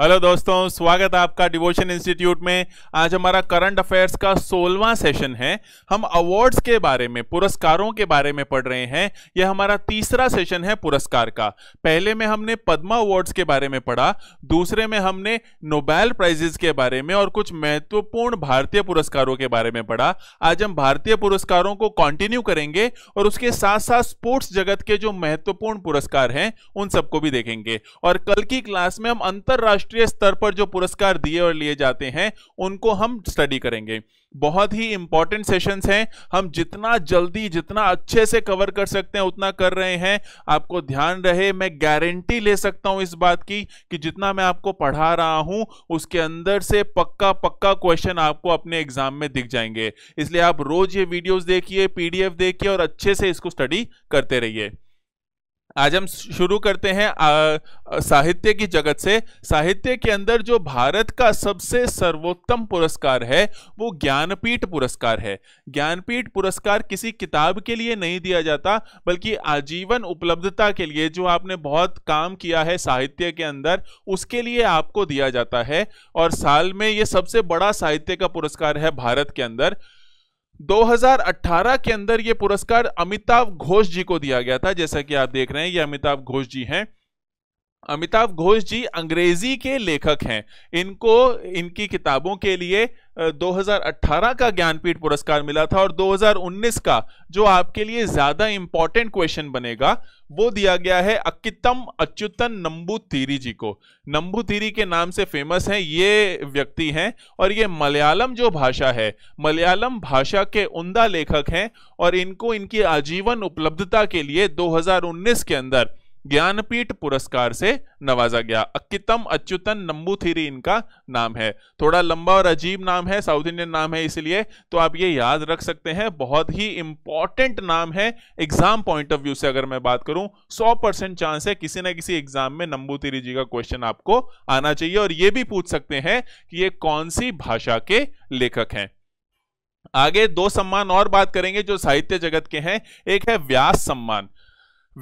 Hello दोस्तों स्वागत है आपका डिवोशन इंस्टीट्यूट में आज हमारा करंट अफेयर्स का सोलवा सेशन है हम अवार्ड्स के बारे में पुरस्कारों के बारे में पढ़ रहे हैं यह हमारा तीसरा सेशन है पुरस्कार का पहले में हमने पद्मा अवार्ड्स के बारे में पढ़ा दूसरे में हमने नोबेल प्राइजेस के बारे में और कुछ महत्वपूर्ण भारतीय पुरस्कारों के बारे में पढ़ा आज हम भारतीय पुरस्कारों को कॉन्टिन्यू करेंगे और उसके साथ साथ स्पोर्ट्स जगत के जो महत्वपूर्ण पुरस्कार हैं उन सबको भी देखेंगे और कल की क्लास में हम अंतर्राष्ट्रीय अंतर्राष्ट्रीय स्तर पर जो पुरस्कार दिए और लिए जाते हैं उनको हम स्टडी करेंगे बहुत ही इंपॉर्टेंट सेशंस हैं हम जितना जल्दी जितना अच्छे से कवर कर सकते हैं उतना कर रहे हैं आपको ध्यान रहे मैं गारंटी ले सकता हूं इस बात की कि जितना मैं आपको पढ़ा रहा हूं उसके अंदर से पक्का पक्का क्वेश्चन आपको अपने एग्जाम में दिख जाएंगे इसलिए आप रोज ये वीडियोस देखिए पीडीएफ देखिए और अच्छे से इसको स्टडी करते रहिए आज हम शुरू करते हैं साहित्य की जगत से साहित्य के अंदर जो भारत का सबसे सर्वोत्तम पुरस्कार है वो ज्ञानपीठ पुरस्कार है ज्ञानपीठ पुरस्कार किसी किताब के लिए नहीं दिया जाता बल्कि आजीवन उपलब्धता के लिए जो आपने बहुत काम किया है साहित्य के अंदर उसके लिए आपको दिया जाता है और साल में ये सबसे बड़ा साहित्य का पुरस्कार है भारत के अंदर 2018 के अंदर यह पुरस्कार अमिताभ घोष जी को दिया गया था जैसा कि आप देख रहे हैं ये अमिताभ घोष जी हैं अमिताभ घोष जी अंग्रेजी के लेखक हैं इनको इनकी किताबों के लिए 2018 का ज्ञानपीठ पुरस्कार मिला था और 2019 का जो आपके लिए ज्यादा इंपॉर्टेंट क्वेश्चन बनेगा वो दिया गया है अकितम अच्युतन नंबू तीरी जी को नंबू तीरी के नाम से फेमस हैं ये व्यक्ति हैं और ये मलयालम जो भाषा है मलयालम भाषा के उमदा लेखक हैं और इनको इनकी आजीवन उपलब्धता के लिए दो के अंदर ज्ञानपीठ पुरस्कार से नवाजा गया अक्कितम अच्युतन नम्बूथिरी इनका नाम है थोड़ा लंबा और अजीब नाम है साउथ इंडियन नाम है इसलिए तो आप ये याद रख सकते हैं बहुत ही इंपॉर्टेंट नाम है एग्जाम पॉइंट ऑफ व्यू से अगर मैं बात करूं 100 परसेंट चांस है किसी ना किसी एग्जाम में नम्बूथिरी जी का क्वेश्चन आपको आना चाहिए और ये भी पूछ सकते हैं कि ये कौन सी भाषा के लेखक हैं आगे दो सम्मान और बात करेंगे जो साहित्य जगत के हैं एक है व्यास सम्मान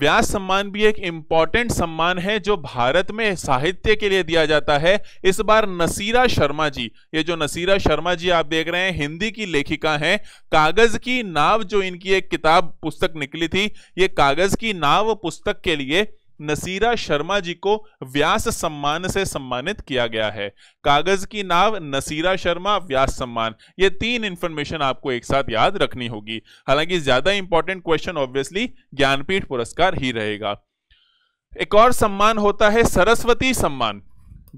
व्यास सम्मान भी एक इम्पॉर्टेंट सम्मान है जो भारत में साहित्य के लिए दिया जाता है इस बार नसीरा शर्मा जी ये जो नसीरा शर्मा जी आप देख रहे हैं हिंदी की लेखिका हैं कागज की नाव जो इनकी एक किताब पुस्तक निकली थी ये कागज की नाव पुस्तक के लिए नसीरा शर्मा जी को व्यास सम्मान से सम्मानित किया गया है कागज की नाव नसीरा शर्मा व्यास सम्मान ये तीन इंफॉर्मेशन आपको एक साथ याद रखनी होगी हालांकि ज्यादा इंपॉर्टेंट क्वेश्चन ऑब्वियसली ज्ञानपीठ पुरस्कार ही रहेगा एक और सम्मान होता है सरस्वती सम्मान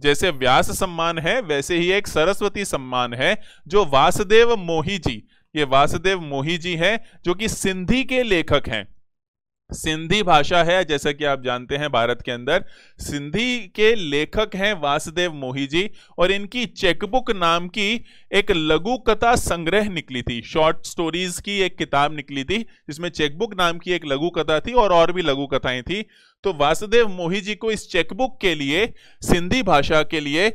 जैसे व्यास सम्मान है वैसे ही एक सरस्वती सम्मान है जो वासुदेव मोही जी ये वासुदेव मोही जी हैं जो कि सिंधी के लेखक हैं सिंधी भाषा है जैसा कि आप जानते हैं भारत के अंदर सिंधी के लेखक हैं वासुदेव मोही जी और इनकी चेकबुक नाम की एक लघु कथा संग्रह निकली थी शॉर्ट स्टोरीज की एक किताब निकली थी जिसमें चेकबुक नाम की एक लघु कथा थी और और भी लघु कथाएं थी तो वासुदेव मोही जी को इस चेकबुक के लिए सिंधी भाषा के लिए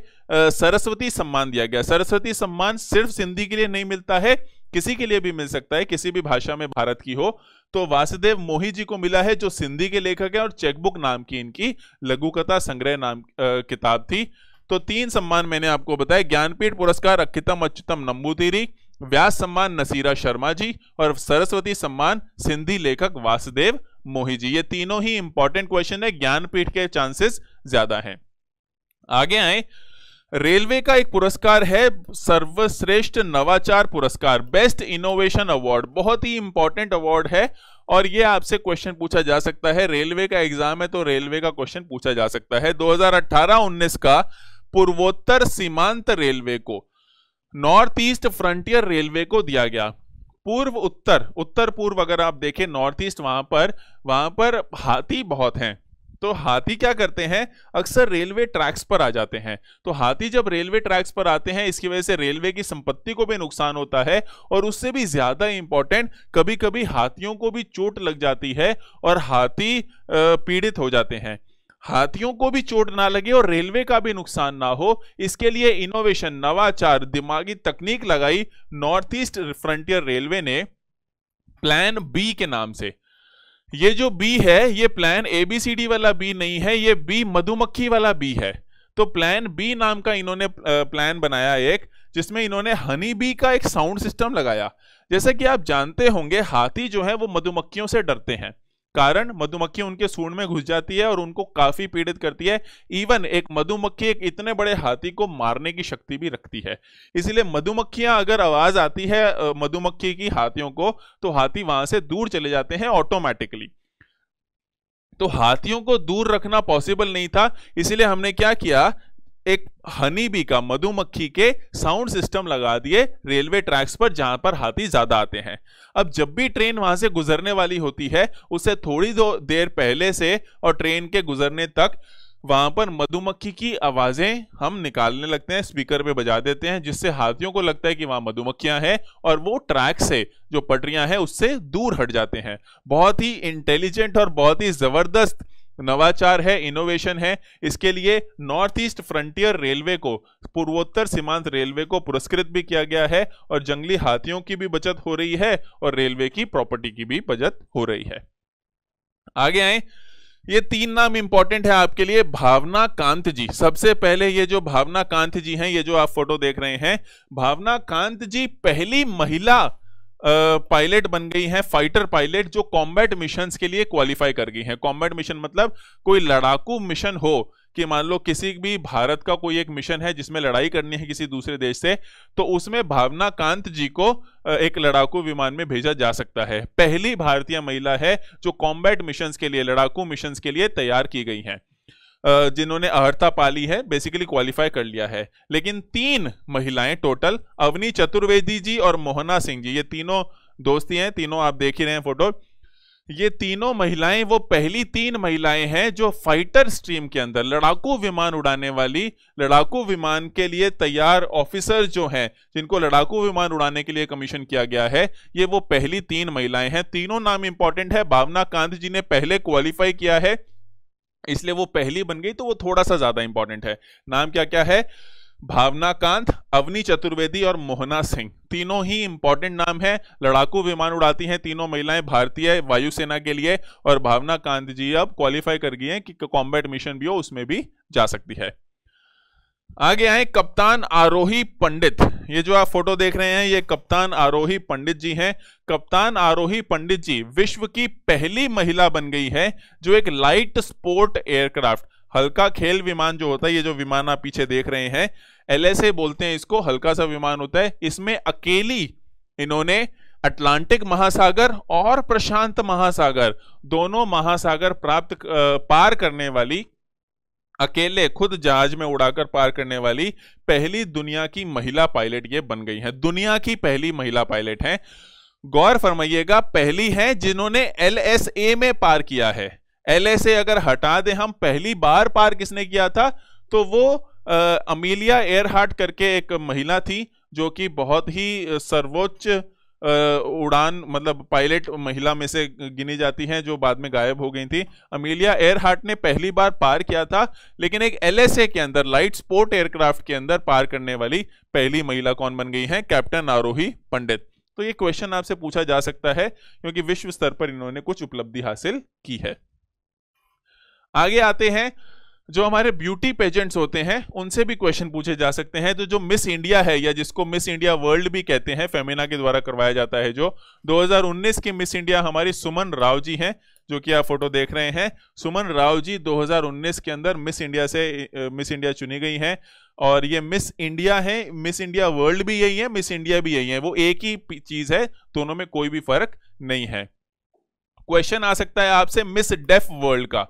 सरस्वती सम्मान दिया गया सरस्वती सम्मान सिर्फ सिंधी के लिए नहीं मिलता है किसी के लिए भी मिल सकता है किसी भी भाषा में भारत की हो तो वासुदेव मोही जी को मिला है जो सिंधी के लेखक है और चेकबुक नाम की इनकी लघु कथा संग्रह नाम किताब थी तो तीन सम्मान मैंने आपको बताया ज्ञानपीठ पुरस्कार अखितम अच्युतम नंबूतिरी व्यास सम्मान नसीरा शर्मा जी और सरस्वती सम्मान सिंधी लेखक वासुदेव मोही जी ये तीनों ही इंपॉर्टेंट क्वेश्चन है ज्ञानपीठ के चांसेस ज्यादा हैं आगे आए रेलवे का एक पुरस्कार है सर्वश्रेष्ठ नवाचार पुरस्कार बेस्ट इनोवेशन अवार्ड बहुत ही इंपॉर्टेंट अवार्ड है और ये आपसे क्वेश्चन पूछा जा सकता है रेलवे का एग्जाम है तो रेलवे का क्वेश्चन पूछा जा सकता है 2018-19 का पूर्वोत्तर सीमांत रेलवे को नॉर्थ ईस्ट फ्रंटियर रेलवे को दिया गया पूर्व उत्तर उत्तर पूर्व अगर आप देखें नॉर्थ ईस्ट वहां पर वहां पर हाथी बहुत हैं तो हाथी क्या करते हैं अक्सर रेलवे ट्रैक्स पर आ जाते हैं तो हाथी जब रेलवे ट्रैक्स पर आते हैं इसकी वजह से रेलवे की संपत्ति को भी नुकसान होता है और उससे भी ज्यादा इंपॉर्टेंट कभी कभी हाथियों को भी चोट लग जाती है और हाथी पीड़ित हो जाते हैं हाथियों को भी चोट ना लगे और रेलवे का भी नुकसान ना हो इसके लिए इनोवेशन नवाचार दिमागी तकनीक लगाई नॉर्थ ईस्ट फ्रंटियर रेलवे ने प्लान बी के नाम से ये जो बी है ये प्लान एबीसीडी वाला बी नहीं है ये बी मधुमक्खी वाला बी है तो प्लान बी नाम का इन्होंने प्लान बनाया एक जिसमें इन्होंने हनी बी का एक साउंड सिस्टम लगाया जैसे कि आप जानते होंगे हाथी जो है वो मधुमक्खियों से डरते हैं कारण मधुमक्खी उनके सूंड में घुस जाती है और उनको काफी पीड़ित करती है इवन एक मधुमक्खी एक इतने बड़े हाथी को मारने की शक्ति भी रखती है इसलिए मधुमक्खियां अगर आवाज आती है मधुमक्खी की हाथियों को तो हाथी वहां से दूर चले जाते हैं ऑटोमेटिकली तो हाथियों को दूर रखना पॉसिबल नहीं था इसलिए हमने क्या किया एक हनी बी का मधुमक्खी के साउंड सिस्टम लगा दिए रेलवे ट्रैक्स पर जहां पर हाथी ज्यादा आते हैं अब जब भी ट्रेन वहां से गुजरने वाली होती है उसे थोड़ी दो देर पहले से और ट्रेन के गुजरने तक वहां पर मधुमक्खी की आवाजें हम निकालने लगते हैं स्पीकर पे बजा देते हैं जिससे हाथियों को लगता है कि वहां मधुमक्खियां हैं और वो ट्रैक से जो पटरियां हैं उससे दूर हट जाते हैं बहुत ही इंटेलिजेंट और बहुत ही जबरदस्त नवाचार है इनोवेशन है इसके लिए नॉर्थ ईस्ट फ्रंटियर रेलवे को पूर्वोत्तर सीमांत रेलवे को पुरस्कृत भी किया गया है और जंगली हाथियों की भी बचत हो रही है और रेलवे की प्रॉपर्टी की भी बचत हो रही है आगे आए ये तीन नाम इंपॉर्टेंट है आपके लिए भावना कांत जी सबसे पहले ये जो भावना कांत जी हैं ये जो आप फोटो देख रहे हैं भावना कांत जी पहली महिला पायलट बन गई हैं फाइटर पायलट जो कॉम्बैट मिशन के लिए क्वालिफाई कर गई हैं कॉम्बैट मिशन मतलब कोई लड़ाकू मिशन हो कि मान लो किसी भी भारत का कोई एक मिशन है जिसमें लड़ाई करनी है किसी दूसरे देश से तो उसमें भावना कांत जी को एक लड़ाकू विमान में भेजा जा सकता है पहली भारतीय महिला है जो कॉम्बैट मिशन के लिए लड़ाकू मिशन के लिए तैयार की गई है जिन्होंने अहर्ता पाली है बेसिकली क्वालिफाई कर लिया है लेकिन तीन महिलाएं टोटल अवनी चतुर्वेदी जी और मोहना सिंह जी ये तीनों दोस्ती हैं तीनों आप देख ही रहे हैं फोटो ये तीनों महिलाएं वो पहली तीन महिलाएं हैं जो फाइटर स्ट्रीम के अंदर लड़ाकू विमान उड़ाने वाली लड़ाकू विमान के लिए तैयार ऑफिसर जो हैं जिनको लड़ाकू विमान उड़ाने के लिए कमीशन किया गया है ये वो पहली तीन महिलाएं हैं तीनों नाम इंपॉर्टेंट है भावना कांत जी ने पहले क्वालिफाई किया है इसलिए वो पहली बन गई तो वो थोड़ा सा ज्यादा इंपॉर्टेंट है नाम क्या क्या है भावना कांत अवनी चतुर्वेदी और मोहना सिंह तीनों ही इंपॉर्टेंट नाम है लड़ाकू विमान उड़ाती हैं तीनों महिलाएं भारतीय वायुसेना के लिए और भावना कांत जी अब क्वालिफाई कर गई हैं कि कॉम्बैट मिशन भी हो उसमें भी जा सकती है आगे आए कप्तान आरोही पंडित ये जो आप फोटो देख रहे हैं ये कप्तान आरोही पंडित जी हैं कप्तान आरोही पंडित जी विश्व की पहली महिला बन गई है जो एक लाइट स्पोर्ट एयरक्राफ्ट हल्का खेल विमान जो होता है ये जो विमान आप पीछे देख रहे हैं एलएसए बोलते हैं इसको हल्का सा विमान होता है इसमें अकेली इन्होंने अटलांटिक महासागर और प्रशांत महासागर दोनों महासागर प्राप्त पार करने वाली अकेले खुद जहाज में उड़ाकर पार करने वाली पहली दुनिया की महिला पायलट ये बन गई हैं दुनिया की पहली महिला पायलट हैं गौर फरमाइएगा पहली हैं जिन्होंने एल में पार किया है एल अगर हटा दें हम पहली बार पार किसने किया था तो वो अमीलिया एयरहार्ट करके एक महिला थी जो कि बहुत ही सर्वोच्च उड़ान मतलब पायलट महिला में से गिनी जाती हैं जो बाद में गायब हो गई थी अमीलिया एयरहार्ट ने पहली बार पार किया था लेकिन एक एलएसए के अंदर लाइट स्पोर्ट एयरक्राफ्ट के अंदर पार करने वाली पहली महिला कौन बन गई हैं कैप्टन आरोही पंडित तो ये क्वेश्चन आपसे पूछा जा सकता है क्योंकि विश्व स्तर पर इन्होंने कुछ उपलब्धि हासिल की है आगे आते हैं जो हमारे ब्यूटी पेजेंट्स होते हैं उनसे भी क्वेश्चन पूछे जा सकते हैं तो जो मिस इंडिया है या जिसको मिस इंडिया वर्ल्ड भी कहते हैं फेमिना के द्वारा करवाया जाता है जो 2019 की मिस इंडिया हमारी सुमन राव जी हैं जो कि आप फोटो देख रहे हैं सुमन राव जी 2019 के अंदर मिस इंडिया से मिस इंडिया चुनी गई हैं और ये मिस इंडिया है मिस इंडिया वर्ल्ड भी यही है मिस इंडिया भी यही है वो एक ही चीज़ है दोनों में कोई भी फर्क नहीं है क्वेश्चन आ सकता है आपसे मिस डेफ वर्ल्ड का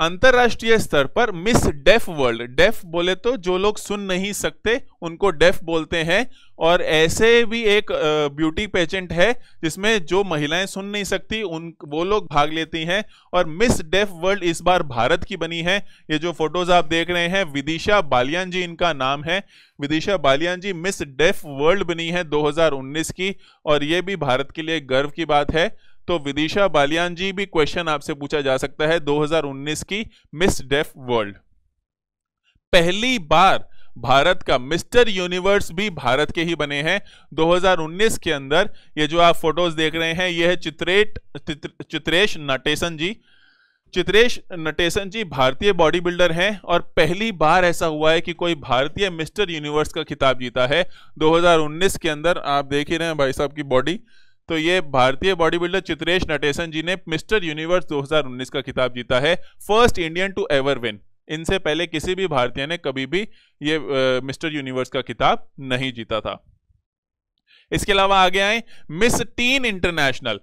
अंतरराष्ट्रीय स्तर पर मिस डेफ वर्ल्ड डेफ बोले तो जो लोग सुन नहीं सकते उनको डेफ बोलते हैं और ऐसे भी एक ब्यूटी पेजेंट है जिसमें जो महिलाएं सुन नहीं सकती उन वो लोग भाग लेती हैं और मिस डेफ वर्ल्ड इस बार भारत की बनी है ये जो फोटोज आप देख रहे हैं विदिशा बालियान जी इनका नाम है Vidisha Baliyan ji Miss Deaf World बनी है 2019 की और ये भी भारत के लिए गर्व की बात है तो विदिशा बालियान जी भी क्वेश्चन आपसे पूछा जा सकता है 2019 की मिस डेफ वर्ल्ड पहली बार भारत का मिस्टर यूनिवर्स भी भारत के ही बने हैं 2019 के अंदर ये जो आप फोटोज देख रहे हैं ये है चित्रेट चित्रेश नटेशन जी चित्रेश नटेशन जी भारतीय बॉडी बिल्डर हैं और पहली बार ऐसा हुआ है कि कोई भारतीय मिस्टर यूनिवर्स का खिताब जीता है 2019 के अंदर आप देख ही रहे हैं भाई साहब की बॉडी तो ये भारतीय बॉडी बिल्डर चित्रेश नटेशन जी ने मिस्टर यूनिवर्स 2019 का खिताब जीता है first Indian to ever win इनसे पहले किसी भी भारतीय ने कभी भी ये मिस्टर यूनिवर्स का खिताब नहीं जीता था इसके अलावा आगे आए मिस टीन इंटरनेशनल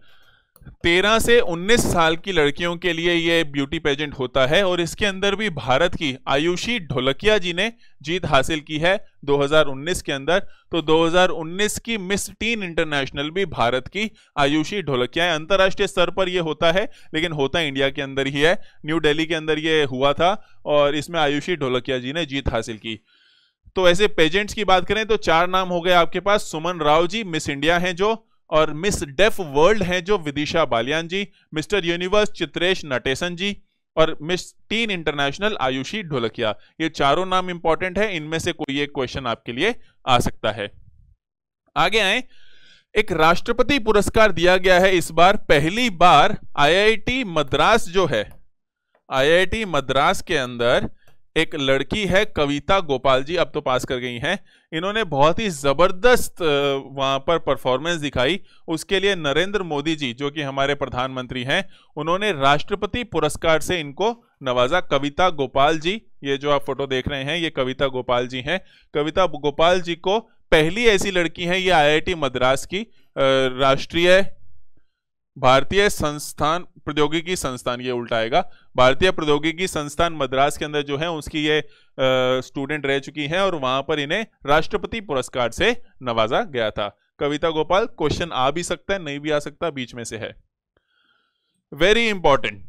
तेरह से उन्नीस साल की लड़कियों के लिए यह ब्यूटी पेजेंट होता है और इसके अंदर भी भारत की आयुषी ढोलकिया जी ने जीत हासिल की है 2019 के अंदर तो 2019 की मिस टीन इंटरनेशनल भी भारत की आयुषी ढोलकिया है अंतर्राष्ट्रीय स्तर पर यह होता है लेकिन होता इंडिया के अंदर ही है न्यू डेली के अंदर यह हुआ था और इसमें आयुषी ढोलकिया जी ने जीत हासिल की तो ऐसे पेजेंट्स की बात करें तो चार नाम हो गए आपके पास सुमन राव जी मिस इंडिया हैं जो और मिस डेफ वर्ल्ड हैं जो विदिशा बालियान जी मिस्टर यूनिवर्स चित्रेश नटेशन जी और Miss Teen International Ayushi Dholakia ये चारों नाम इंपॉर्टेंट है इनमें से कोई एक क्वेश्चन आपके लिए आ सकता है आगे आए एक राष्ट्रपति पुरस्कार दिया गया है इस बार पहली बार आईआईटी मद्रास जो है आईआईटी मद्रास के अंदर एक लड़की है कविता गोपाल जी अब तो पास कर गई हैं इन्होंने बहुत ही ज़बरदस्त वहां पर परफॉर्मेंस दिखाई उसके लिए नरेंद्र मोदी जी जो कि हमारे प्रधानमंत्री हैं उन्होंने राष्ट्रपति पुरस्कार से इनको नवाजा कविता गोपाल जी ये जो आप फोटो देख रहे हैं ये कविता गोपाल जी हैं कविता गोपाल जी को पहली ऐसी लड़की है ये आई मद्रास की राष्ट्रीय भारतीय संस्थान प्रौद्योगिकी संस्थान ये उल्टा आएगा भारतीय प्रौद्योगिकी संस्थान मद्रास के अंदर जो है उसकी ये स्टूडेंट रह चुकी हैं और वहां पर इन्हें राष्ट्रपति पुरस्कार से नवाजा गया था कविता गोपाल क्वेश्चन आ भी सकता है नहीं भी आ सकता बीच में से है वेरी इंपॉर्टेंट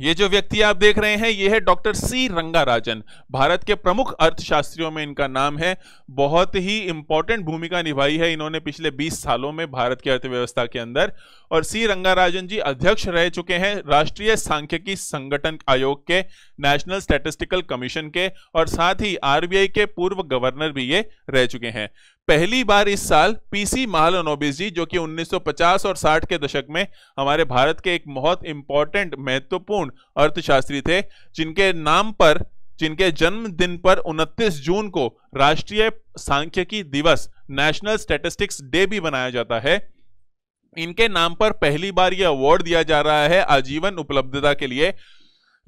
ये जो व्यक्ति आप देख रहे हैं ये है डॉक्टर सी रंगाराजन भारत के प्रमुख अर्थशास्त्रियों में इनका नाम है बहुत ही इंपॉर्टेंट भूमिका निभाई है इन्होंने पिछले 20 सालों में भारत की अर्थव्यवस्था के अंदर और सी रंगाराजन जी अध्यक्ष रह चुके हैं राष्ट्रीय सांख्यिकी संगठन आयोग के नेशनल स्टेटिस्टिकल कमीशन के और साथ ही आरबीआई के पूर्व गवर्नर भी ये रह चुके हैं पहली बार इस साल पीसी महालोनोबिस जी जो कि 1950 और 60 के दशक में हमारे भारत के एक बहुत इंपॉर्टेंट महत्वपूर्ण अर्थशास्त्री थे जिनके नाम पर जिनके जन्मदिन पर 29 जून को राष्ट्रीय सांख्यिकी दिवस नेशनल स्टेटिस्टिक्स डे भी मनाया जाता है इनके नाम पर पहली बार यह अवार्ड दिया जा रहा है आजीवन उपलब्धता के लिए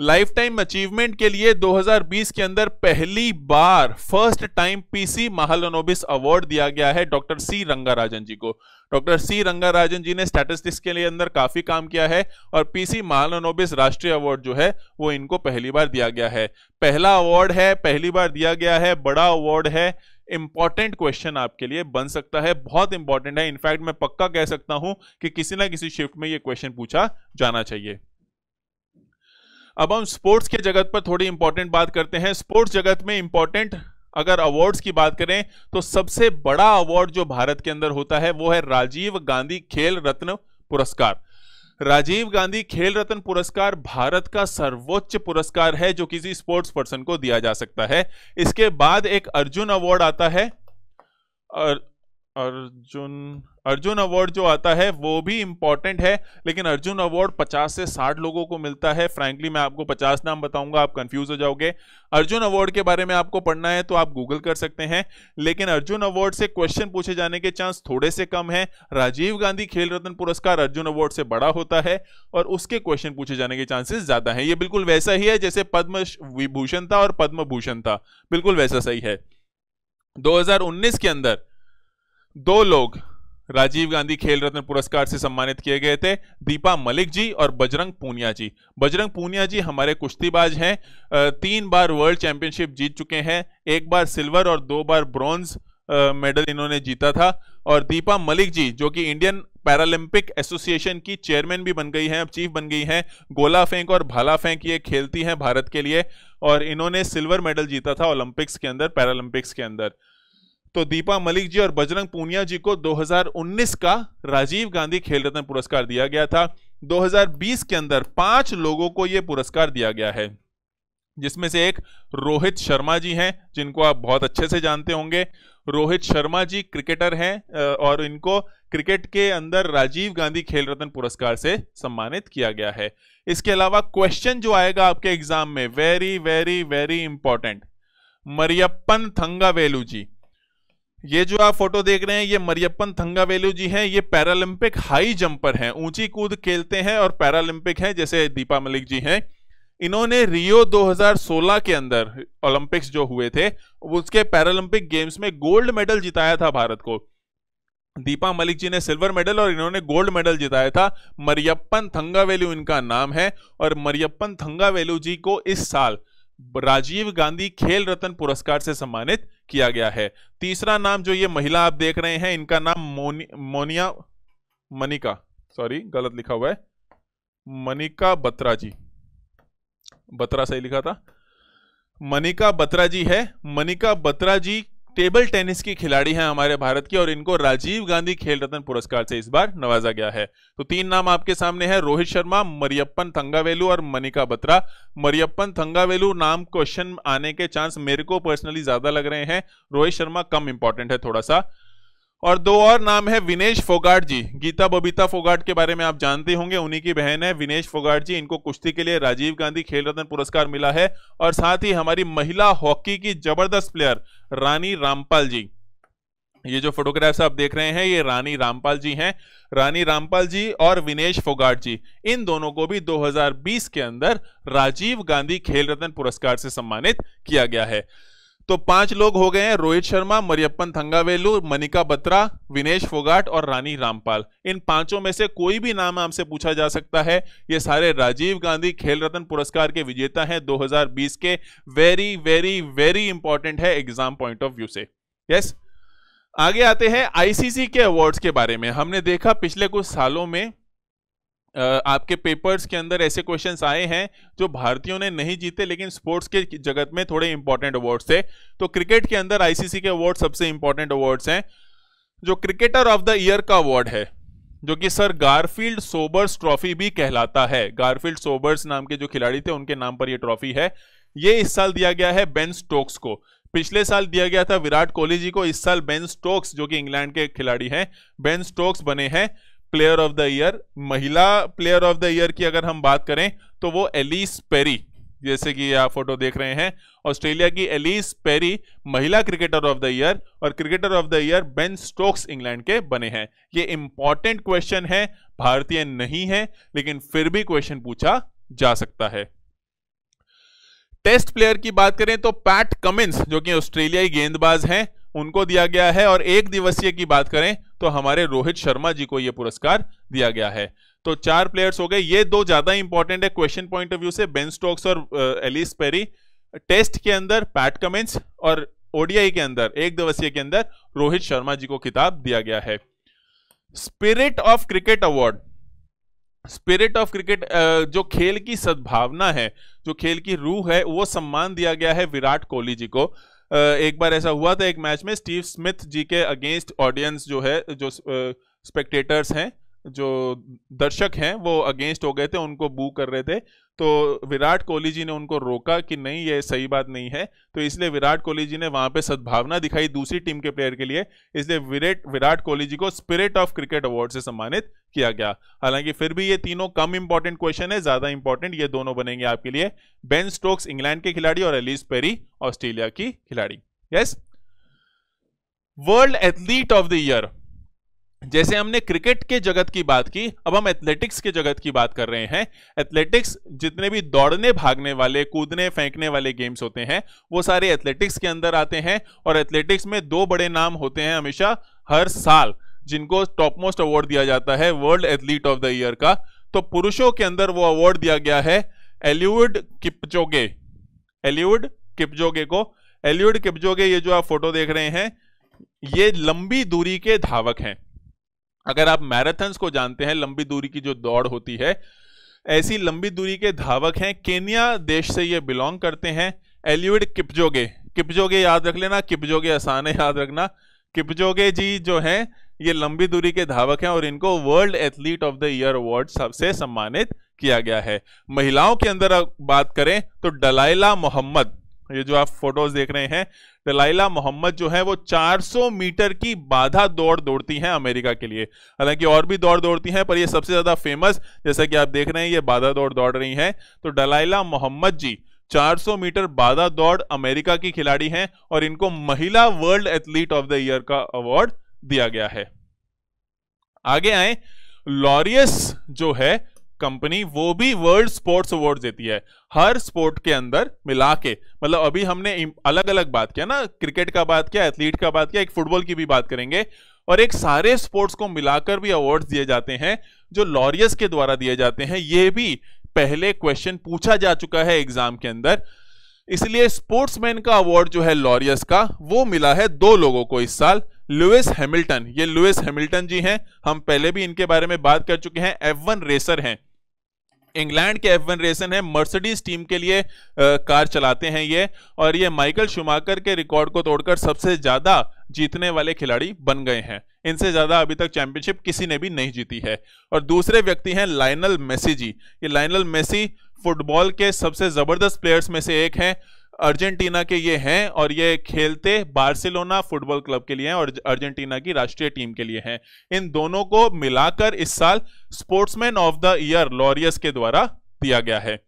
लाइफ टाइम अचीवमेंट के लिए 2020 के अंदर पहली बार first time PC Mahalanobis award दिया गया है डॉक्टर सी रंगाराजन जी को डॉक्टर सी रंगाराजन जी ने स्टैटिस्टिक्स के लिए अंदर काफी काम किया है और पीसी महालनोबिस राष्ट्रीय अवार्ड जो है वो इनको पहली बार दिया गया है पहला अवार्ड है पहली बार दिया गया है बड़ा अवार्ड है इंपॉर्टेंट क्वेश्चन आपके लिए बन सकता है बहुत इंपॉर्टेंट है इनफैक्ट मैं पक्का कह सकता हूं कि किसी ना किसी शिफ्ट में ये क्वेश्चन पूछा जाना चाहिए अब हम स्पोर्ट्स के जगत पर थोड़ी इंपॉर्टेंट बात करते हैं स्पोर्ट्स जगत में इंपॉर्टेंट अगर अवार्ड्स की बात करें तो सबसे बड़ा अवार्ड जो भारत के अंदर होता है वो है राजीव गांधी खेल रत्न पुरस्कार राजीव गांधी खेल रत्न पुरस्कार भारत का सर्वोच्च पुरस्कार है जो किसी स्पोर्ट्स पर्सन को दिया जा सकता है इसके बाद एक अर्जुन अवार्ड आता है और अर्जुन अर्जुन अवार्ड जो आता है वो भी इंपॉर्टेंट है लेकिन अर्जुन अवार्ड 50 से 60 लोगों को मिलता है फ्रैंकली मैं आपको 50 नाम बताऊंगा आप कंफ्यूज हो जाओगे अर्जुन अवार्ड के बारे में आपको पढ़ना है तो आप गूगल कर सकते हैं लेकिन अर्जुन अवार्ड से क्वेश्चन पूछे जाने के चांस थोड़े से कम है राजीव गांधी खेल रत्न पुरस्कार अर्जुन अवार्ड से बड़ा होता है और उसके क्वेश्चन पूछे जाने के चांसेस ज्यादा है ये बिल्कुल वैसा ही है जैसे पद्म विभूषण था और पद्म भूषण था बिल्कुल वैसा सही है 2019 के अंदर दो लोग राजीव गांधी खेल रत्न पुरस्कार से सम्मानित किए गए थे दीपा मलिक जी और बजरंग पूनिया जी बजरंग पूनिया जी हमारे कुश्तीबाज हैं तीन बार वर्ल्ड चैंपियनशिप जीत चुके हैं एक बार सिल्वर और दो बार ब्रॉन्ज मेडल इन्होंने जीता था और दीपा मलिक जी जो कि इंडियन पैरालंपिक एसोसिएशन की चेयरमैन भी बन गई हैं अब चीफ बन गई हैं गोला फेंक और भाला फेंक ये खेलती हैं भारत के लिए और इन्होंने सिल्वर मेडल जीता था ओलंपिक्स के अंदर पैरालंपिक्स के अंदर तो दीपा मलिक जी और बजरंग पूनिया जी को 2019 का राजीव गांधी खेल रत्न पुरस्कार दिया गया था 2020 के अंदर पांच लोगों को यह पुरस्कार दिया गया है जिसमें से एक रोहित शर्मा जी हैं जिनको आप बहुत अच्छे से जानते होंगे रोहित शर्मा जी क्रिकेटर हैं और इनको क्रिकेट के अंदर राजीव गांधी खेल रत्न पुरस्कार से सम्मानित किया गया है इसके अलावा क्वेश्चन जो आएगा आपके एग्जाम में very very very important Mariyappan Thangavelu ji ये जो आप फोटो देख रहे हैं ये मरियप्पन थंगा वेलू जी हैं ये पैरालंपिक हाई जंपर हैं ऊंची कूद खेलते हैं और पैरालंपिक हैं जैसे दीपा मलिक जी हैं इन्होंने रियो 2016 के अंदर ओलंपिक्स जो हुए थे उसके पैरालंपिक गेम्स में गोल्ड मेडल जिताया था भारत को दीपा मलिक जी ने सिल्वर मेडल और इन्होंने गोल्ड मेडल जिताया था मरियप्पन थंगावेलू इनका नाम है और मरियप्पन थंगावेलू जी को इस साल राजीव गांधी खेल रत्न पुरस्कार से सम्मानित किया गया है तीसरा नाम जो ये महिला आप देख रहे हैं इनका नाम मोनि मोनिया मनिका सॉरी गलत लिखा हुआ है मनिका बत्रा जी बत्रा सही लिखा था मनिका बत्रा जी है मनिका बत्रा जी टेबल टेनिस की खिलाड़ी हैं हमारे भारत की और इनको राजीव गांधी खेल रत्न पुरस्कार से इस बार नवाजा गया है तो तीन नाम आपके सामने हैं रोहित शर्मा मरियप्पन थंगावेलू और मनिका बत्रा मरियप्पन थंगावेलू नाम क्वेश्चन आने के चांस मेरे को पर्सनली ज्यादा लग रहे हैं रोहित शर्मा कम इंपॉर्टेंट है थोड़ा सा और दो और नाम है विनेश फोगाट जी गीता बबीता फोगाट के बारे में आप जानते होंगे उन्हीं की बहन है विनेश फोगाट जी इनको कुश्ती के लिए राजीव गांधी खेल रत्न पुरस्कार मिला है और साथ ही हमारी महिला हॉकी की जबरदस्त प्लेयर रानी रामपाल जी ये जो फोटोग्राफ्स आप देख रहे हैं ये रानी रामपाल जी हैं रानी रामपाल जी और विनेश फोगाट जी इन दोनों को भी 2020 के अंदर राजीव गांधी खेल रत्न पुरस्कार से सम्मानित किया गया है तो पांच लोग हो गए हैं रोहित शर्मा मरियप्पन थंगावेलू मनिका बत्रा विनेश फोगाट और रानी रामपाल इन पांचों में से कोई भी नाम आपसे पूछा जा सकता है ये सारे राजीव गांधी खेल रत्न पुरस्कार के विजेता हैं 2020 के वेरी वेरी वेरी इंपॉर्टेंट है एग्जाम पॉइंट ऑफ व्यू से यस आगे आते हैं आईसीसी के अवार्ड्स के बारे में हमने देखा पिछले कुछ सालों में आपके पेपर्स के अंदर ऐसे क्वेश्चंस आए हैं जो भारतीयों ने नहीं जीते लेकिन स्पोर्ट्स के जगत में थोड़े इंपॉर्टेंट अवार्ड्स थे तो क्रिकेट के अंदर आईसीसी के अवार्ड सबसे इंपॉर्टेंट अवार्ड्स हैं जो क्रिकेटर ऑफ द ईयर का अवार्ड है जो कि सर गारफील्ड सोबर्स ट्रॉफी भी कहलाता है गारफील्ड सोबर्स नाम के जो खिलाड़ी थे उनके नाम पर यह ट्रॉफी है ये इस साल दिया गया है बेन स्टोक्स को पिछले साल दिया गया था विराट कोहली जी को इस साल बेन स्टोक्स जो कि इंग्लैंड के खिलाड़ी हैं बेन स्टोक्स बने हैं प्लेयर ऑफ द ईयर महिला प्लेयर ऑफ द ईयर की अगर हम बात करें तो वो एलिस पेरी जैसे कि आप फोटो देख रहे हैं ऑस्ट्रेलिया की एलिस पेरी महिला क्रिकेटर ऑफ द ईयर और cricketer of the year Ben Stokes England के बने हैं ये इंपॉर्टेंट क्वेश्चन है भारतीय नहीं है लेकिन फिर भी क्वेश्चन पूछा जा सकता है टेस्ट प्लेयर की बात करें तो पैट कमिंस जो कि ऑस्ट्रेलियाई गेंदबाज हैं उनको दिया गया है और एक दिवसीय की बात करें तो हमारे रोहित शर्मा जी को यह पुरस्कार दिया गया है तो चार प्लेयर्स हो गए ये दो ज्यादा इंपॉर्टेंट है क्वेश्चन पॉइंट ऑफ व्यू से बेन स्टोक्स और एलिस पेरी टेस्ट के अंदर पैट कमेंस और ओडीआई के अंदर एक दिवसीय के अंदर रोहित शर्मा जी को किताब दिया गया है Spirit of Cricket award Spirit of Cricket जो खेल की सद्भावना है जो खेल की रूह है वो सम्मान दिया गया है विराट कोहली जी को एक बार ऐसा हुआ था एक मैच में स्टीव स्मिथ जी के अगेंस्ट ऑडियंस जो है जो स्पेक्टेटर्स हैं जो दर्शक हैं वो अगेंस्ट हो गए थे उनको बू कर रहे थे तो विराट कोहली जी ने उनको रोका कि नहीं ये सही बात नहीं है तो इसलिए विराट कोहली जी ने वहां पे सद्भावना दिखाई दूसरी टीम के प्लेयर के लिए इसलिए विराट विराट कोहली जी को स्पिरिट ऑफ क्रिकेट अवार्ड से सम्मानित किया गया हालांकि फिर भी ये तीनों कम इंपॉर्टेंट क्वेश्चन है ज्यादा इंपॉर्टेंट ये दोनों बनेंगे आपके लिए बेन स्टोक्स इंग्लैंड के खिलाड़ी और एलिस पेरी ऑस्ट्रेलिया की खिलाड़ी yes world athlete of the year जैसे हमने क्रिकेट के जगत की बात की अब हम एथलेटिक्स के जगत की बात कर रहे हैं एथलेटिक्स जितने भी दौड़ने भागने वाले कूदने फेंकने वाले गेम्स होते हैं वो सारे एथलेटिक्स के अंदर आते हैं और एथलेटिक्स में दो बड़े नाम होते हैं हमेशा हर साल जिनको टॉप मोस्ट अवार्ड दिया जाता है world athlete of the year का तो पुरुषों के अंदर वो अवार्ड दिया गया है एलिवुड किपचोगे एलिवुड किपजोगे को एलिवुड किपजोगे ये जो आप फोटो देख रहे हैं ये लंबी दूरी के धावक हैं अगर आप मैराथन्स को जानते हैं लंबी दूरी की जो दौड़ होती है ऐसी लंबी दूरी के धावक हैं केनिया देश से ये बिलोंग करते हैं एल्यूड किपजोगे किपजोगे याद रख लेना किपजोगे आसान है याद रखना किपजोगे जी जो हैं ये लंबी दूरी के धावक हैं और इनको world athlete of the year award सबसे सम्मानित किया गया है महिलाओं के अंदर बात करें तो डलाइला मोहम्मद ये जो आप फोटोज देख रहे हैं दलाइला मोहम्मद जो है वो 400 मीटर की बाधा दौड़ दौड़ती हैं अमेरिका के लिए हालांकि और भी दौड़ दौड़ती हैं पर ये सबसे ज़्यादा फेमस जैसा कि आप देख रहे हैं ये बाधा दौड़ दौड़ रही हैं तो डलाइला मोहम्मद जी 400 मीटर बाधा दौड़ अमेरिका की खिलाड़ी हैं और इनको महिला world athlete of the year का अवार्ड दिया गया है आगे आए लॉरियस जो है कंपनी वो भी वर्ल्ड स्पोर्ट्स अवार्ड देती है हर स्पोर्ट के अंदर मिला के मतलब अभी हमने अलग अलग बात किया ना क्रिकेट का बात किया एथलीट का बात किया एक फुटबॉल की भी बात करेंगे और एक सारे स्पोर्ट्स को मिलाकर भी अवार्ड्स दिए जाते हैं जो लॉरियस के द्वारा दिए जाते हैं ये भी पहले क्वेश्चन पूछा जा चुका है एग्जाम के अंदर इसलिए स्पोर्ट्समैन का अवार्ड जो है लॉरियस का वो मिला है दो लोगों को इस साल लुइस हैमिल्टन ये लुइस हैमिल्टन जी हैं हम पहले भी इनके बारे में बात कर चुके हैं एफ वन रेसर हैं इंग्लैंड के एफ वन रेसन है मर्सिडीज टीम के लिए आ, कार चलाते हैं ये और ये माइकल शुमाकर के रिकॉर्ड को तोड़कर सबसे ज़्यादा जीतने वाले खिलाड़ी बन गए हैं इनसे ज़्यादा अभी तक चैंपियनशिप किसी ने भी नहीं जीती है और दूसरे व्यक्ति हैं लाइनल मेसी जी ये लाइनल मेसी फुटबॉल के सबसे ज़बरदस्त प्लेयर्स में से एक हैं अर्जेंटीना के ये हैं और ये खेलते बार्सिलोना फुटबॉल क्लब के लिए हैं और अर्जेंटीना की राष्ट्रीय टीम के लिए हैं इन दोनों को मिलाकर इस साल sportsman of the year Laureus के द्वारा दिया गया है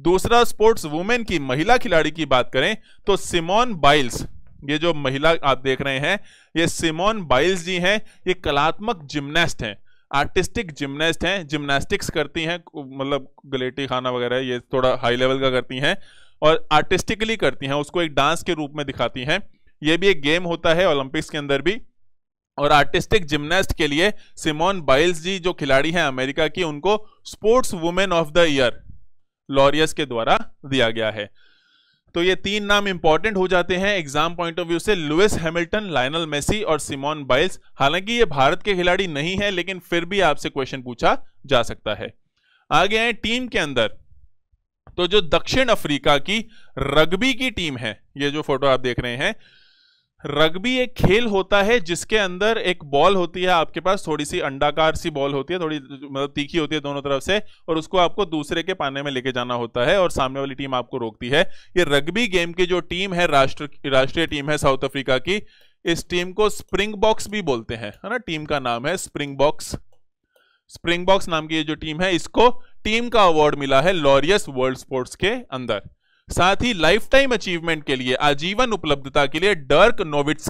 दूसरा स्पोर्ट्स वुमेन की महिला खिलाड़ी की बात करें तो सिमोन बाइल्स ये जो महिला आप देख रहे हैं ये सिमोन बाइल्स जी हैं ये कलात्मक जिम्नेस्ट हैं आर्टिस्टिक जिम्नेस्ट हैं जिम्नास्टिक्स करती हैं मतलब गलेटी खाना वगैरह ये थोड़ा हाई लेवल का करती हैं और आर्टिस्टिकली करती हैं उसको एक डांस के रूप में दिखाती हैं यह भी एक गेम होता है ओलंपिक्स के अंदर भी और आर्टिस्टिक जिमनास्ट के लिए सिमोन बाइल्स जी जो खिलाड़ी हैं अमेरिका की उनको sports women of the year Laureus के द्वारा दिया गया है तो ये तीन नाम इंपॉर्टेंट हो जाते हैं एग्जाम पॉइंट ऑफ व्यू से लुइस हैमिल्टन लाइनल मेसी और सिमोन बाइल्स हालांकि ये भारत के खिलाड़ी नहीं है लेकिन फिर भी आपसे क्वेश्चन पूछा जा सकता है आगे आए टीम के अंदर तो जो दक्षिण अफ्रीका की रग्बी की टीम है ये जो फोटो आप देख रहे हैं रग्बी एक खेल होता है जिसके अंदर एक बॉल होती है आपके पास थोड़ी सी अंडाकार सी बॉल होती है थोड़ी मतलब तीखी होती है दोनों तरफ से और उसको आपको दूसरे के पाने में लेके जाना होता है और सामने वाली टीम आपको रोकती है ये रग्बी गेम की जो टीम है राष्ट्र राष्ट्रीय टीम है साउथ अफ्रीका की इस टीम को स्प्रिंग बॉक्स भी बोलते हैं है ना टीम का नाम है स्प्रिंग बॉक्स स्प्रिंग बॉक्स नाम की ये जो टीम है इसको टीम का अवार्ड मिला है लॉरियस वर्ल्ड स्पोर्ट्स के अंदर साथ ही लाइफ टाइम अचीवमेंट के लिए आजीवन उपलब्धता के लिए डर्क नोविट्स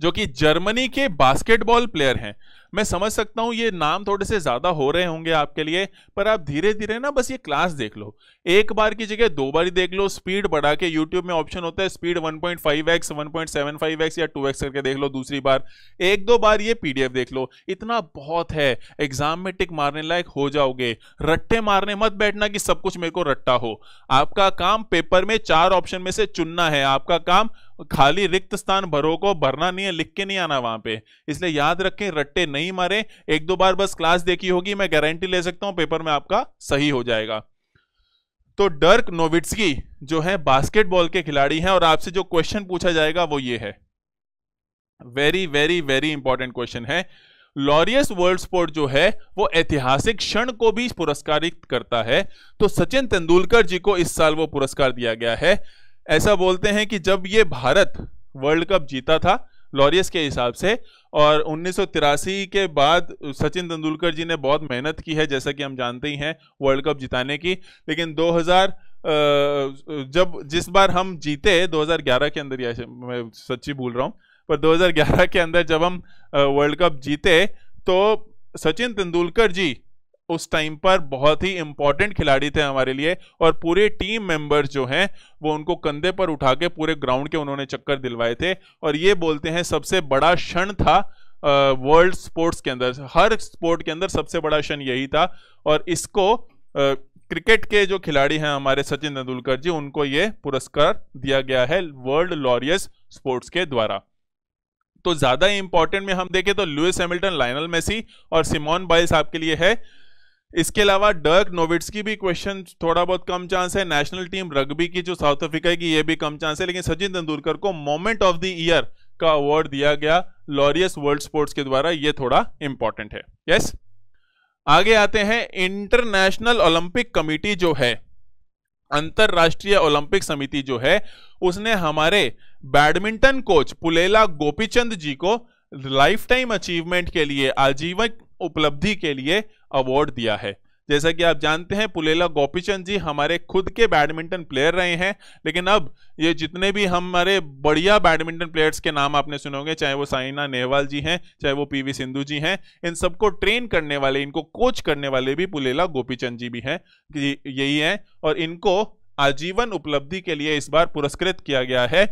जो कि जर्मनी के बास्केटबॉल प्लेयर हैं मैं समझ सकता हूँ ये नाम थोड़े से ज़्यादा हो रहे होंगे आपके लिए पर आप धीरे धीरे ना बस ये क्लास देख लो एक बार की जगह दो बार ही देख लो स्पीड बढ़ा के यूट्यूब में ऑप्शन होता है स्पीड 1.5x 1.75x या 2x करके देख लो दूसरी बार एक दो बार ये पीडीएफ देख लो इतना बहुत है एग्जाम में टिक मारने लायक हो जाओगे रट्टे मारने मत बैठना कि सब कुछ मेरे को रट्टा हो आपका काम पेपर में चार ऑप्शन में से चुनना है आपका काम खाली रिक्त स्थान भरो को भरना नहीं है लिख के नहीं आना वहां पे इसलिए याद रखें रट्टे नहीं नहीं मारे एक दो बार बस क्लास देखी होगी मैं गारंटी ले सकता हूं पेपर में आपका सही हो जाएगा तो डर्क नोविट्सकी जो है बास्केटबॉल के खिलाड़ी हैं और आपसे जो क्वेश्चन पूछा जाएगा वो ये है very very very important question है लॉरियस वर्ल्ड स्पोर्ट जो है वो ऐतिहासिक क्षण को भी पुरस्कारित करता है तो सचिन तेंदुलकर जी को इस साल वो पुरस्कार दिया गया है ऐसा बोलते हैं कि जब ये भारत वर्ल्ड कप जीता था लॉरियस के हिसाब से और उन्नीस के बाद सचिन तेंदुलकर जी ने बहुत मेहनत की है जैसा कि हम जानते ही हैं वर्ल्ड कप जिताने की लेकिन 2000 जब जिस बार हम जीते 2011 के अंदर या मैं सच्ची भूल रहा हूँ पर 2011 के अंदर जब हम वर्ल्ड कप जीते तो सचिन तेंदुलकर जी उस टाइम पर बहुत ही इंपॉर्टेंट खिलाड़ी थे हमारे लिए और पूरे टीम मेंबर्स जो हैं वो उनको कंधे पर उठा के पूरे ग्राउंड के उन्होंने चक्कर दिलवाए थे और ये बोलते हैं सबसे बड़ा क्षण था वर्ल्ड स्पोर्ट्स के अंदर हर स्पोर्ट के अंदर सबसे बड़ा क्षण यही था और इसको क्रिकेट के जो खिलाड़ी हैं हमारे सचिन तेंदुलकर जी उनको ये पुरस्कार दिया गया है वर्ल्ड लॉरियस स्पोर्ट्स के द्वारा तो ज्यादा इंपॉर्टेंट में हम देखें तो लुइस हैमिल्टन लाइनल मेसी और सिमोन बाइल्स आपके लिए है इसके अलावा डर्क नोविट्स की भी क्वेश्चन थोड़ा बहुत कम चांस है नेशनल टीम रग्बी की जो साउथ अफ्रीका की ये भी कम चांस है लेकिन सचिन तेंदुलकर को मोमेंट ऑफ द ईयर का अवार्ड दिया गया लॉरियस वर्ल्ड स्पोर्ट्स के द्वारा ये थोड़ा इंपॉर्टेंट है यस yes? आगे आते हैं इंटरनेशनल ओलंपिक कमिटी जो है अंतरराष्ट्रीय ओलंपिक समिति जो है उसने हमारे बैडमिंटन कोच पुलेला गोपीचंद जी को लाइफ टाइम अचीवमेंट के लिए आजीवन उपलब्धि के लिए अवार्ड दिया है जैसा कि आप जानते हैं पुलेला गोपीचंद जी हमारे खुद के बैडमिंटन प्लेयर रहे हैं लेकिन अब ये जितने भी हमारे बढ़िया बैडमिंटन प्लेयर्स के नाम आपने सुनोगे चाहे वो साइना नेहवाल जी हैं चाहे वो पीवी सिंधु जी हैं इन सबको ट्रेन करने वाले इनको कोच करने वाले भी पुलेला गोपीचंद जी भी हैं यही है और इनको आजीवन उपलब्धि के लिए इस बार पुरस्कृत किया गया है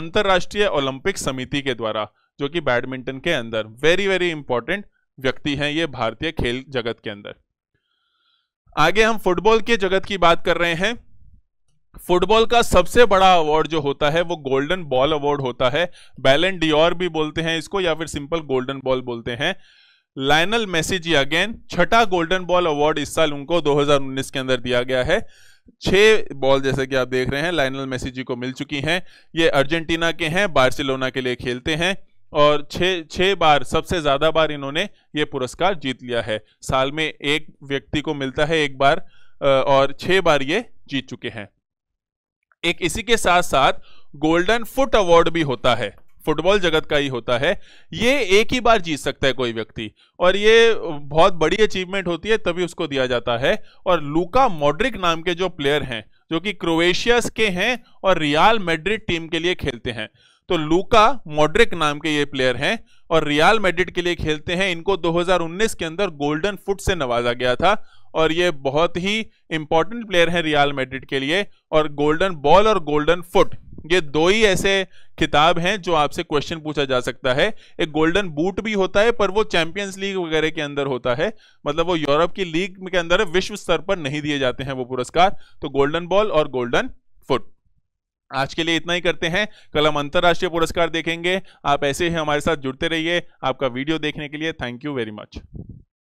अंतर्राष्ट्रीय ओलंपिक समिति के द्वारा जो कि बैडमिंटन के अंदर वेरी वेरी इंपॉर्टेंट व्यक्ति हैं ये भारतीय खेल जगत के अंदर आगे हम फुटबॉल के जगत की बात कर रहे हैं फुटबॉल का सबसे बड़ा अवार्ड जो होता है वो गोल्डन बॉल अवार्ड होता है बैलन डिओर भी बोलते हैं इसको या फिर सिंपल गोल्डन बॉल बोलते हैं लाइनल मैसेज अगेन छठा गोल्डन बॉल अवार्ड इस साल उनको 2019 के अंदर दिया गया है छह बॉल जैसे कि आप देख रहे हैं लाइनल मैसेजी को मिल चुकी हैं ये अर्जेंटीना के हैं बार्सिलोना के लिए खेलते हैं और छः छः बार सबसे ज़्यादा बार इन्होंने ये पुरस्कार जीत लिया है साल में एक व्यक्ति को मिलता है एक बार और छः बार ये जीत चुके हैं एक इसी के साथ साथ गोल्डन फुट अवार्ड भी होता है फुटबॉल जगत का ही होता है ये एक ही बार जीत सकता है कोई व्यक्ति और ये बहुत बड़ी अचीवमेंट होती है तभी उसको दिया जाता है और लूका मॉड्रिक नाम के जो प्लेयर हैं जो कि क्रोएशिया के हैं और रियाल मेड्रिड टीम के लिए खेलते हैं तो लूका मॉड्रिक नाम के ये प्लेयर हैं और रियाल मेडिट के लिए खेलते हैं इनको 2019 के अंदर गोल्डन फुट से नवाजा गया था और ये बहुत ही इंपॉर्टेंट प्लेयर हैं रियाल मेडिट के लिए और गोल्डन बॉल और गोल्डन फुट ये दो ही ऐसे किताब हैं जो आपसे क्वेश्चन पूछा जा सकता है एक गोल्डन बूट भी होता है पर वो चैंपियंस लीग वगैरह के अंदर होता है मतलब वो यूरोप की लीग के अंदर विश्व स्तर पर नहीं दिए जाते हैं वो पुरस्कार तो गोल्डन बॉल और गोल्डन आज के लिए इतना ही करते हैं कल हम अंतर्राष्ट्रीय पुरस्कार देखेंगे आप ऐसे ही हमारे साथ जुड़ते रहिए आपका वीडियो देखने के लिए थैंक यू वेरी मच